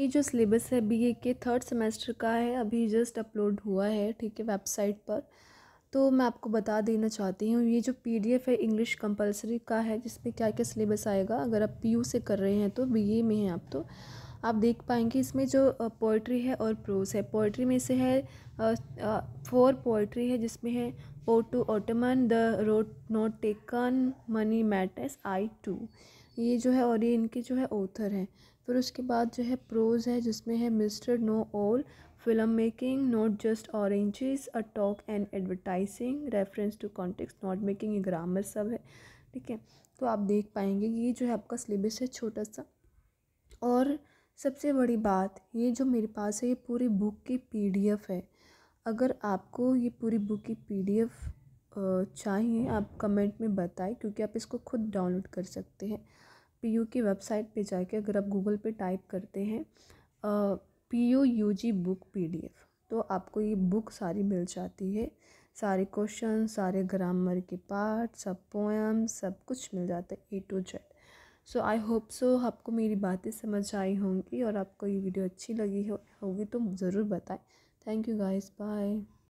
ये जो सिलेबस है बी ए के थर्ड सेमेस्टर का है अभी जस्ट अपलोड हुआ है ठीक है वेबसाइट पर तो मैं आपको बता देना चाहती हूँ ये जो पीडीएफ है इंग्लिश कंपलसरी का है जिसमें क्या क्या सिलेबस आएगा अगर आप पीयू से कर रहे हैं तो बीए में हैं आप तो आप देख पाएंगे इसमें जो पोइट्री है और प्रोज है पोइट्री में से है फोर पोइट्री है जिसमें है ode to autumn the road not taken money matters I too ये जो है और ये इनके जो है ऑथर हैं फिर उसके बाद जो है प्रोज़ है जिसमें है mister know all film making not just oranges a talk and advertising reference to context not making grammar सब है ठीक है तो आप देख पाएंगे ये जो है आपका सिलेबस है छोटा सा और सबसे बड़ी बात ये जो मेरे पास है ये पूरी बुक की पी है अगर आपको ये पूरी बुक की पी चाहिए आप कमेंट में बताएं क्योंकि आप इसको खुद डाउनलोड कर सकते हैं पी यू की वेबसाइट पे जाके अगर आप गूगल पे टाइप करते हैं P U U G book P D F तो आपको ये बुक सारी मिल जाती है सारे क्वेश्चन सारे ग्रामर के पार्ट सब पोएम सब कुछ मिल जाता है A to Z so I hope so आपको मेरी बातें समझ आई होंगी और आपको ये वीडियो अच्छी लगी हो होगी तो ज़रूर बताएं थैंक यू गाइस बाय